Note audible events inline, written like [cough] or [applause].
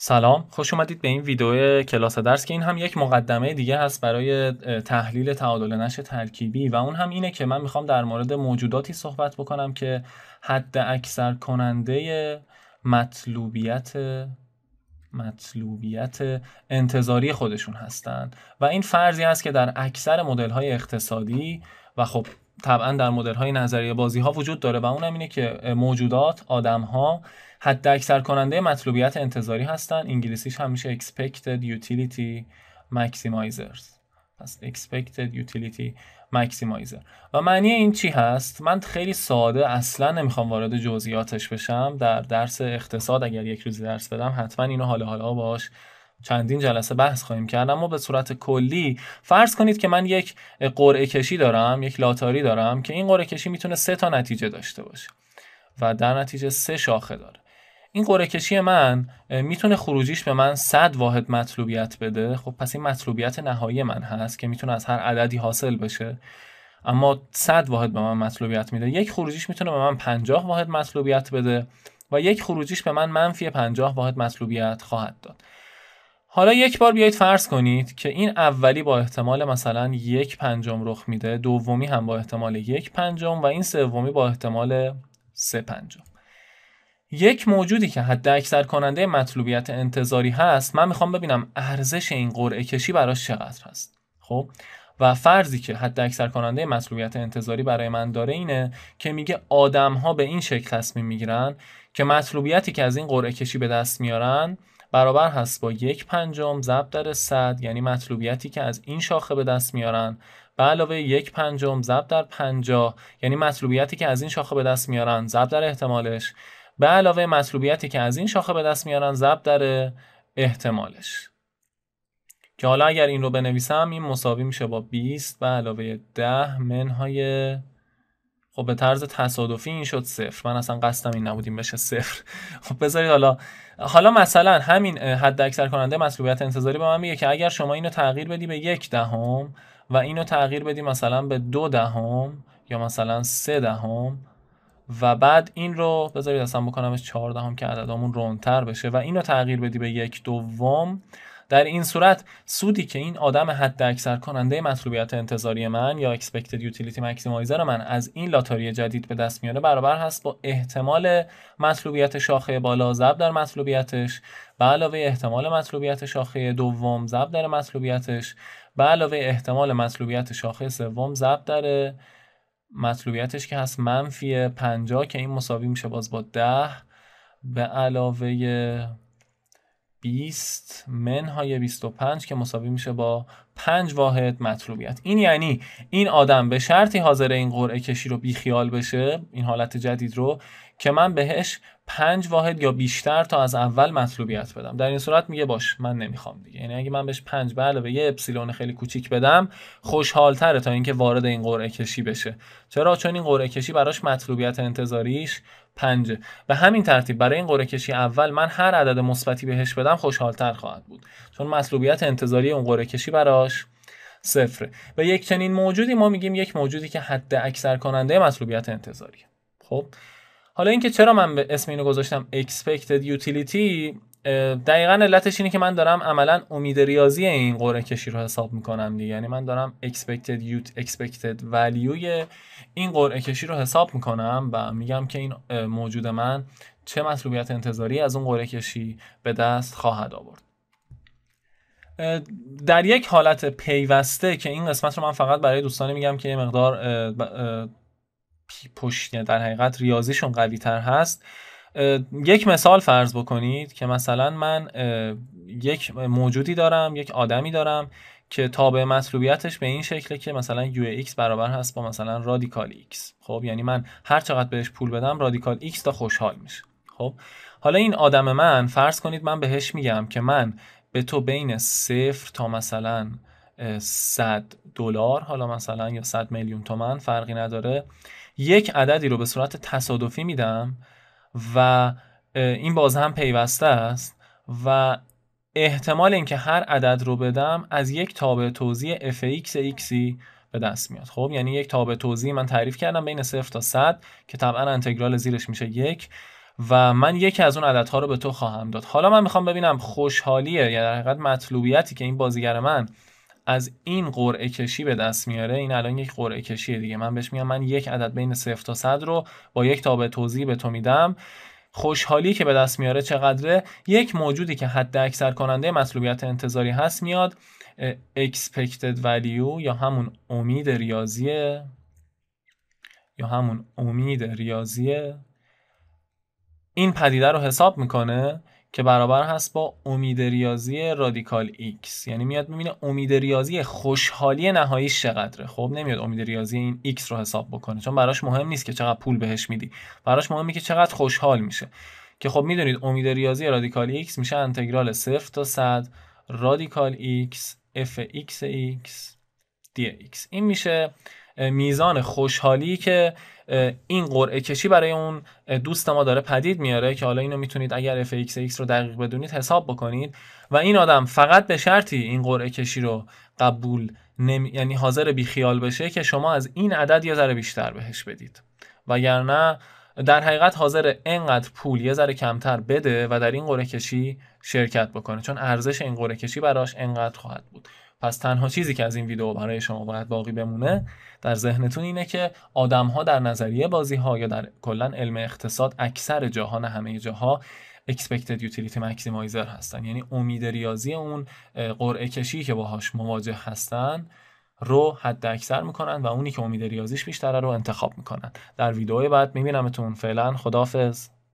سلام خوش اومدید به این ویدیو کلاس درس که این هم یک مقدمه دیگه هست برای تحلیل تعادل نش ترکیبی و اون هم اینه که من میخوام در مورد موجوداتی صحبت بکنم که حد اکثر کننده مطلوبیت مطلوبیت انتظاری خودشون هستند و این فرضی هست که در اکثر مدل های اقتصادی و خب طبعا در مدل های نظریه بازی ها وجود داره و اونم اینه که موجودات آدم ها حد اکثر کننده مطلوبیت انتظاری هستن انگلیسیش هم میشه expected utility maximizers پس expected utility maximizer و معنی این چی هست من خیلی ساده اصلا نمیخوام وارد جزئیاتش بشم در درس اقتصاد اگر یک روزی درس بدم حتما اینو حالا حالا باش چندین جلسه بحث خواهیم کرد اما به صورت کلی فرض کنید که من یک قرعه کشی دارم یک لاتاری دارم که این قرعه کشی میتونه سه تا نتیجه داشته باشه و در نتیجه سه شاخه داره این قرعه کشی من میتونه خروجیش به من 100 واحد مطلوبیت بده خب پس این مطلوبیت نهایی من هست که میتونه از هر عددی حاصل بشه اما 100 واحد به من مطلوبیت میده یک خروجیش میتونه به من 50 واحد مطلوبیت بده و یک خروجیش به من منفی 50 واحد مطلوبیت خواهد داد حالا یک بار بیایید فرض کنید که این اولی با احتمال مثلا یک پنجم رخ میده دومی هم با احتمال یک پنجم و این سومی با احتمال سه پنجم یک موجودی که حد اکثر کننده مطلوبیت انتظاری هست من میخوام ببینم ارزش این قرعه کشی براش چقدر هست خب و فرضی که حد اکثر کننده مطلوبیت انتظاری برای من داره اینه که میگه آدم ها به این شکل تصمیم میگیرن که مطلوبیتی که از این قرعه کشی به دست میارن برابر هست با یک پنجم ضرب در صد یعنی مطلوبیتی که از این شاخه به دست میارن به علاوه یک پنجم ضرب در پنجاه یعنی مطلوبیتی که از این شاخه به دست میارن ضرب در احتمالش به علاوه مطلوبیتی که از این شاخه به دست میارن ضرب در احتمالش که حالا اگر این رو بنویسم این مساوی میشه با 20 به علاوه 10 منهای خب به طرز تصادفی این شد صفر من اصلا قصدم این نبودیم بشه صفر [laughs] خب بذارید حالا حالا مثلا همین حد اکثر کننده مسئولیت انتظاری به من میگه که اگر شما اینو تغییر بدی به یک دهم و اینو تغییر بدی مثلا به دو دهم یا مثلا سه دهم و بعد این رو بذارید اصلا بکنمش چهار دهم که عددامون رونتر بشه و اینو تغییر بدی به یک دوم در این صورت سودی که این آدم حد اکثر کننده مطلوبیت انتظاری من یا expected یوتیلیتی maximizer من از این لاتاری جدید به دست میاره برابر هست با احتمال مطلوبیت شاخه بالا ضرب در مطلوبیتش به علاوه احتمال مطلوبیت شاخه دوم ضرب در مطلوبیتش به علاوه احتمال مطلوبیت شاخه سوم ضرب در مطلوبیتش که هست منفی 50 که این مساوی میشه باز با 10 به علاوه 20 منهای 25 که مساوی میشه با 5 واحد مطلوبیت این یعنی این آدم به شرطی حاضر این قرعه کشی رو بیخیال بشه این حالت جدید رو که من بهش 5 واحد یا بیشتر تا از اول مطلوبیت بدم در این صورت میگه باش من نمیخوام دیگه یعنی اگه من بهش 5 بله، به علاوه یه اپسیلون خیلی کوچیک بدم خوشحالتره تا اینکه وارد این قرعه کشی بشه چرا چون این قرعه کشی براش مطلوبیت انتظاریش پنج به همین ترتیب برای این قرعه کشی اول من هر عدد مثبتی بهش بدم خوشحالتر خواهد بود چون مسلوبیت انتظاری اون قرعه کشی براش صفره و یک چنین موجودی ما میگیم یک موجودی که حد اکثر کننده مسلوبیت انتظاری خب حالا اینکه چرا من به اسم اینو گذاشتم expected utility دقیقا علتش اینه که من دارم عملا امید ریاضی این قرعه کشی رو حساب میکنم دیگه یعنی من دارم expected یوت expected value این قرعه کشی رو حساب میکنم و میگم که این موجود من چه مطلوبیت انتظاری از اون قرعه کشی به دست خواهد آورد در یک حالت پیوسته که این قسمت رو من فقط برای دوستانی میگم که یه مقدار پشت یعنی در حقیقت ریاضیشون قوی تر هست یک مثال فرض بکنید که مثلا من یک موجودی دارم یک آدمی دارم که تابع مطلوبیتش به این شکله که مثلا یو ایکس برابر هست با مثلا رادیکال x خب یعنی من هر چقدر بهش پول بدم رادیکال ایکس تا خوشحال میشه خب حالا این آدم من فرض کنید من بهش میگم که من به تو بین صفر تا مثلا 100 دلار حالا مثلا یا 100 میلیون تومن فرقی نداره یک عددی رو به صورت تصادفی میدم و این باز هم پیوسته است و احتمال اینکه هر عدد رو بدم از یک تابع توزیع fx xی به دست میاد خب یعنی یک تابع توزیع من تعریف کردم بین 0 تا 100 که طبعا انتگرال زیرش میشه یک و من یکی از اون عددها رو به تو خواهم داد حالا من میخوام ببینم خوشحالیه یا یعنی در حقیقت مطلوبیتی که این بازیگر من از این قرعه کشی به دست میاره این الان یک قرعه کشیه دیگه من بهش میگم من یک عدد بین 0 تا صد رو با یک تابع توضیح به تو میدم خوشحالی که به دست میاره چقدره یک موجودی که حد اکثر کننده مطلوبیت انتظاری هست میاد expected value یا همون امید ریاضیه یا همون امید ریاضیه این پدیده رو حساب میکنه که برابر هست با امید ریاضی رادیکال x یعنی میاد میبینه امید ریاضی خوشحالی نهاییش چقدره خب نمیاد امید ریاضی این x رو حساب بکنه چون براش مهم نیست که چقدر پول بهش میدی براش مهمه که چقدر خوشحال میشه که خب میدونید امید ریاضی رادیکال x میشه انتگرال 0 تا 100 رادیکال x f x x dx این میشه میزان خوشحالی که این قرعه کشی برای اون دوست ما داره پدید میاره که حالا اینو میتونید اگر FXX رو دقیق بدونید حساب بکنید و این آدم فقط به شرطی این قرعه کشی رو قبول نمی... یعنی حاضر بیخیال بشه که شما از این عدد یه ذره بیشتر بهش بدید وگرنه در حقیقت حاضر انقدر پول یه ذره کمتر بده و در این قرعه کشی شرکت بکنه چون ارزش این قرعه کشی براش انقدر خواهد بود پس تنها چیزی که از این ویدیو برای شما باید باقی بمونه در ذهنتون اینه که آدم ها در نظریه بازی ها یا در کلا علم اقتصاد اکثر جاها نه همه جاها expected utility maximizer هستن یعنی امید ریاضی اون قرعه کشی که باهاش مواجه هستن رو حد اکثر میکنن و اونی که امید ریاضیش بیشتره رو انتخاب میکنن در ویدیو بعد میبینمتون فعلا خدافظ